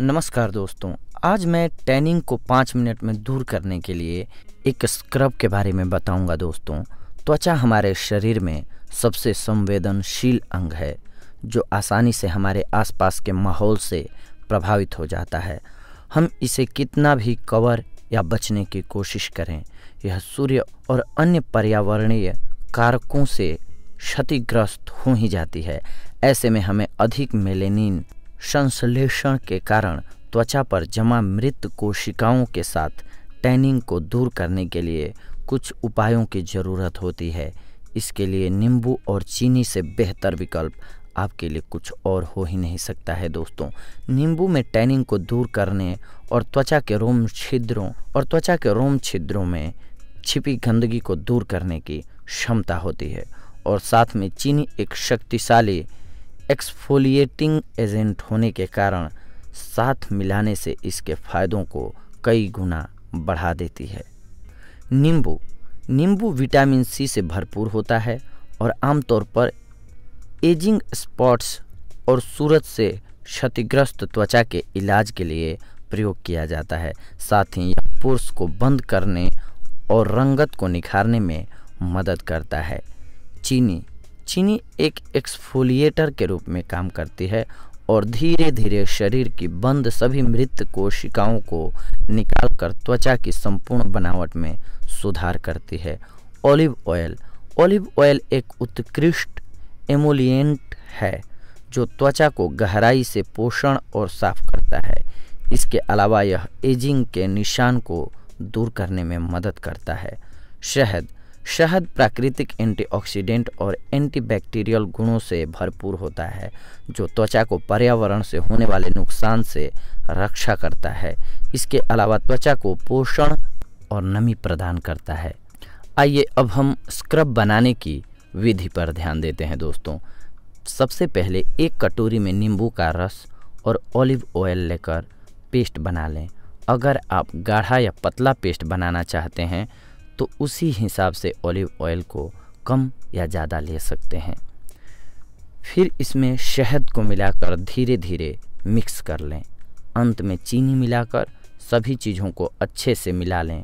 नमस्कार दोस्तों आज मैं टैनिंग को पाँच मिनट में दूर करने के लिए एक स्क्रब के बारे में बताऊंगा दोस्तों त्वचा हमारे शरीर में सबसे संवेदनशील अंग है जो आसानी से हमारे आसपास के माहौल से प्रभावित हो जाता है हम इसे कितना भी कवर या बचने की कोशिश करें यह सूर्य और अन्य पर्यावरणीय कारकों से क्षतिग्रस्त हो ही जाती है ऐसे में हमें अधिक मेलेनिन संश्लेषण के कारण त्वचा पर जमा मृत कोशिकाओं के साथ टैनिंग को दूर करने के लिए कुछ उपायों की ज़रूरत होती है इसके लिए नींबू और चीनी से बेहतर विकल्प आपके लिए कुछ और हो ही नहीं सकता है दोस्तों नींबू में टैनिंग को दूर करने और त्वचा के रोम छिद्रों और त्वचा के रोम छिद्रों में छिपी गंदगी को दूर करने की क्षमता होती है और साथ में चीनी एक शक्तिशाली एक्सफोलिएटिंग एजेंट होने के कारण साथ मिलाने से इसके फायदों को कई गुना बढ़ा देती है नींबू नींबू विटामिन सी से भरपूर होता है और आमतौर पर एजिंग स्पॉट्स और सूरज से क्षतिग्रस्त त्वचा के इलाज के लिए प्रयोग किया जाता है साथ ही यह पुरुष को बंद करने और रंगत को निखारने में मदद करता है चीनी चीनी एक एक्सफोलिएटर के रूप में काम करती है और धीरे धीरे शरीर की बंद सभी मृत कोशिकाओं को निकाल कर त्वचा की संपूर्ण बनावट में सुधार करती है ऑलिव ऑयल ऑलिव ऑयल एक उत्कृष्ट एमोलियंट है जो त्वचा को गहराई से पोषण और साफ करता है इसके अलावा यह एजिंग के निशान को दूर करने में मदद करता है शहद शहद प्राकृतिक एंटीऑक्सीडेंट और एंटीबैक्टीरियल गुणों से भरपूर होता है जो त्वचा को पर्यावरण से होने वाले नुकसान से रक्षा करता है इसके अलावा त्वचा को पोषण और नमी प्रदान करता है आइए अब हम स्क्रब बनाने की विधि पर ध्यान देते हैं दोस्तों सबसे पहले एक कटोरी में नींबू का रस और ऑलिव ऑयल लेकर पेस्ट बना लें अगर आप गाढ़ा या पतला पेस्ट बनाना चाहते हैं तो उसी हिसाब से ऑलिव ऑयल को कम या ज़्यादा ले सकते हैं फिर इसमें शहद को मिलाकर धीरे धीरे मिक्स कर लें अंत में चीनी मिलाकर सभी चीज़ों को अच्छे से मिला लें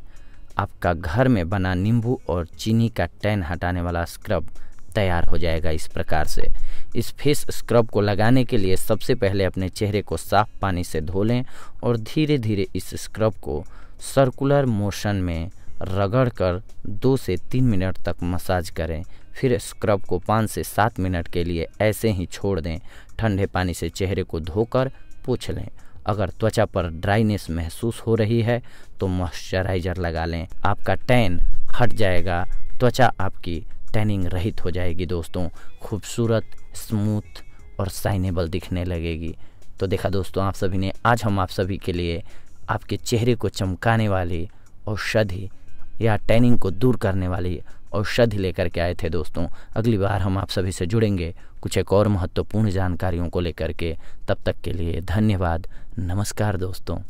आपका घर में बना नींबू और चीनी का टैन हटाने वाला स्क्रब तैयार हो जाएगा इस प्रकार से इस फेस स्क्रब को लगाने के लिए सबसे पहले अपने चेहरे को साफ पानी से धो लें और धीरे धीरे इस स्क्रब को सर्कुलर मोशन में रगड़ कर दो से तीन मिनट तक मसाज करें फिर स्क्रब को पाँच से सात मिनट के लिए ऐसे ही छोड़ दें ठंडे पानी से चेहरे को धोकर पूछ लें अगर त्वचा पर ड्राइनेस महसूस हो रही है तो मॉइस्चराइज़र लगा लें आपका टैन हट जाएगा त्वचा आपकी टैनिंग रहित हो जाएगी दोस्तों खूबसूरत स्मूथ और साइनेबल दिखने लगेगी तो देखा दोस्तों आप सभी ने आज हम आप सभी के लिए आपके चेहरे को चमकाने वाली औषधि या टैनिंग को दूर करने वाली औषधि लेकर के आए थे दोस्तों अगली बार हम आप सभी से जुड़ेंगे कुछ एक और महत्वपूर्ण जानकारियों को लेकर के तब तक के लिए धन्यवाद नमस्कार दोस्तों